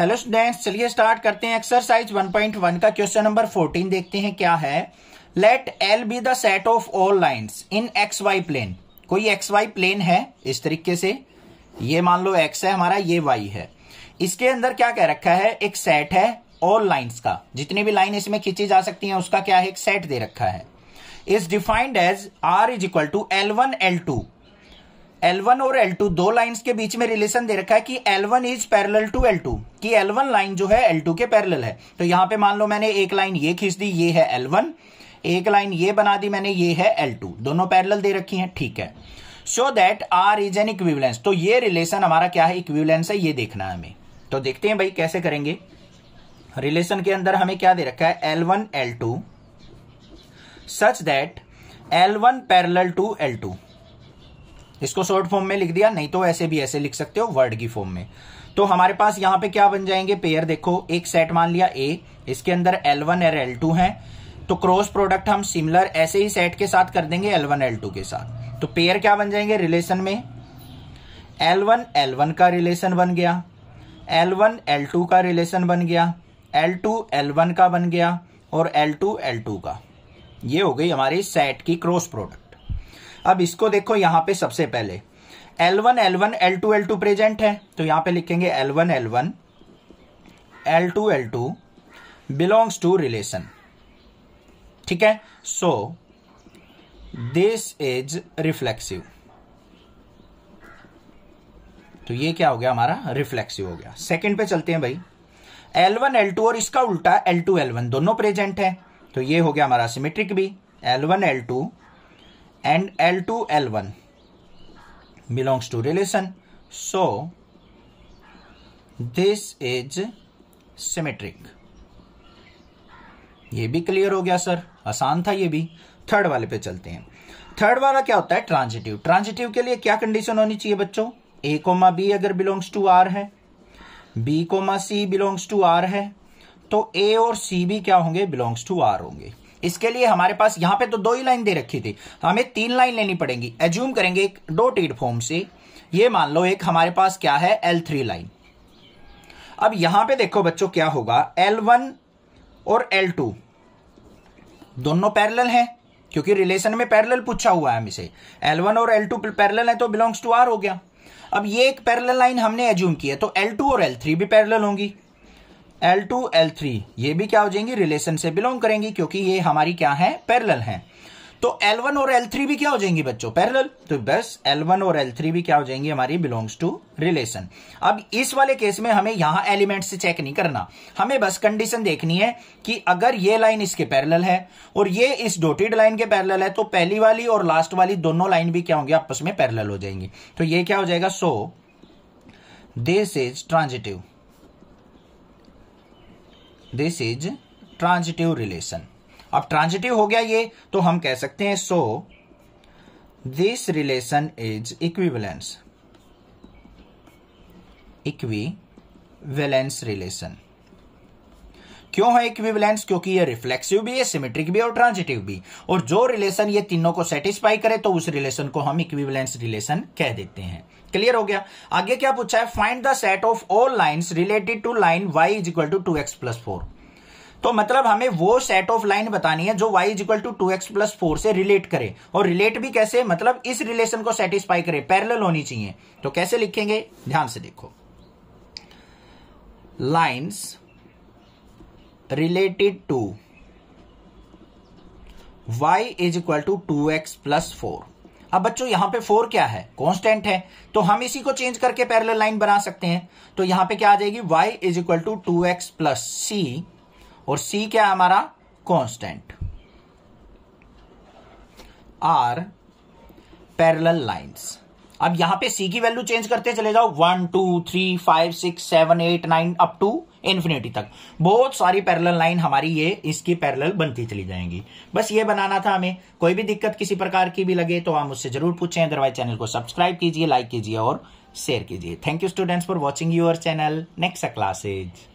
Hello students चलिए start करते हैं एक्सरसाइज 1.1 का क्वेश्चन नंबर 14 देखते हैं क्या है let L B the set of all lines in X Y plane कोई एक्स वाई प्लेन है इस तरीके से ये मान लो एक्स है हमारा ये वाई है इसके अंदर क्या कह रखा है एक सेट है ऑल लाइंस का जितनी भी लाइन इसमें खींची जा सकती है उसका क्या है एक सेट दे रखा है is defined as R is equal to L one L two L1 और L2 दो लाइंस के बीच में रिलेशन दे रखा है कि L1 is parallel to L2 कि L1 लाइन जो है L2 के पैरेलल है तो यहां पे मान लो मैंने एक लाइन ये खींच दी ये है L1 एक लाइन ये बना दी मैंने ये है L2 दोनों पैरेलल दे रखी हैं ठीक है so that R is an equivalence तो ये रिलेशन हमारा क्या है इक्विवलेंस है ये देखना है हमें तो देखते हैं भाई कैसे करेंगे रिलेशन के अंदर हमें क्या दे रखा है L two such that one parallel to two इसको शॉर्ट फॉर्म में लिख दिया नहीं तो ऐसे भी ऐसे लिख सकते हो वर्ड की फॉर्म में तो हमारे पास यहां पे क्या बन जाएंगे पेयर देखो एक सेट मान लिया ए इसके अंदर एल वन और एल टू है तो क्रॉस प्रोडक्ट हम सिमिलर ऐसे ही सेट के साथ कर देंगे एल वन एल टू के साथ तो पेयर क्या बन जाएंगे रिलेशन में एल वन एल वन का रिलेशन बन गया एल वन एल टू का रिलेशन बन गया एल टू एल वन का बन गया और एल टू एल टू का ये हो गई हमारी सेट की क्रॉस प्रोडक्ट अब इसको देखो यहां पे सबसे पहले L1 L1 L2 L2 present है तो यहां पे लिखेंगे L1 L1 L2 L2 belongs to relation ठीक है सो दिस इज रिफ्लेक्सिव तो ये क्या हो गया हमारा रिफ्लेक्सिव हो गया सेकंड पे चलते हैं भाई L1 L2 और इसका उल्टा L2 L1 दोनों प्रेजेंट है तो ये हो गया हमारा सिमेट्रिक भी L1 L2 and L2, L1 belongs to relation. So, this is symmetric. ये भी क्लियर हो गया सर आसान था ये भी थर्ड वाले पे चलते हैं थर्ड वाला क्या होता है ट्रांजिटिव ट्रांजिटिव के लिए क्या कंडीशन होनी चाहिए बच्चों ए कोमा बी अगर बिलोंग्स टू आर है B comma C belongs to R है तो ए और सी भी क्या होंगे बिलोंग्स टू आर होंगे इसके लिए हमारे पास यहां पे तो दो ही लाइन दे रखी थी तो हमें तीन लाइन लेनी पड़ेगी एज्यूम करेंगे एक डोटेड फॉर्म से ये मान लो एक हमारे पास क्या है एल थ्री लाइन अब यहां पे देखो बच्चों क्या होगा एल वन और एल टू दोनों पैरेलल हैं क्योंकि रिलेशन में पैरेलल पूछा हुआ है हमसे एल वन और एल टू पैरेलल है तो बिलोंग्स टू आर हो गया अब ये एक पैरेलल लाइन हमने एज्यूम किया तो एल टू और एल थ्री भी पैरेलल होंगी एल टू एल थ्री ये भी क्या हो जाएंगी रिलेशन से बिलोंग करेंगी क्योंकि ये हमारी क्या है पैरल है तो L1 और L3 भी क्या हो जाएंगी बच्चों पैरेलल तो बस L1 और L3 भी क्या हो जाएंगी हमारी बिलोंग्स टू रिलेशन अब इस वाले केस में हमें यहां एलिमेंट से चेक नहीं करना हमें बस कंडीशन देखनी है कि अगर ये लाइन इसके पैरेलल है और ये इस डोटेड लाइन के पैरेलल है तो पहली वाली और लास्ट वाली दोनों लाइन भी क्या होंगी आपस में पैरल हो जाएंगी तो ये क्या हो जाएगा so this is transitive this is transitive relation अब ट्रांजिटिव हो गया ये तो हम कह सकते हैं so this relation is equivalence equivalence relation क्यों है इक्विवेलेंस क्योंकि ये रिफ्लेक्सिव भी है सिमेट्रिक भी और ट्रांजिटिव भी और जो रिलेशन ये तीनों को सेटिस्फाई करे तो उस रिलेशन को हम इक्विवेलेंस रिलेशन कह देते हैं क्लियर हो गया आगे क्या पूछा है find the set of all line related to line Y is equal to two X plus four तो मतलब हमें वो सेट ऑफ लाइन बतानी है जो y is equal to two X plus four से रिलेट करे और रिलेट भी कैसे मतलब इस रिलेशन को सेटिस्फाई करे पैरेलल होनी चाहिए तो कैसे लिखेंगे ध्यान से देखो lines related to y is equal to two X plus four अब बच्चों यहां पे फोर क्या है कॉन्स्टेंट है तो हम इसी को चेंज करके पैरेलल लाइन बना सकते हैं तो यहां पे क्या आ जाएगी y is equal to two X plus C और c क्या है हमारा कॉन्स्टेंट आर पैरेलल लाइंस अब यहां पे c की वैल्यू चेंज करते चले जाओ one two three five six seven eight nine up to infinity तक बहुत सारी पैरेलल लाइन हमारी ये इसकी पैरेलल बनती चली जाएंगी बस ये बनाना था हमें कोई भी दिक्कत किसी प्रकार की भी लगे तो आप मुझसे जरूर पूछें अदरवाइज चैनल को सब्सक्राइब कीजिए लाइक कीजिए और शेयर कीजिए thank you students for watching your channel next classes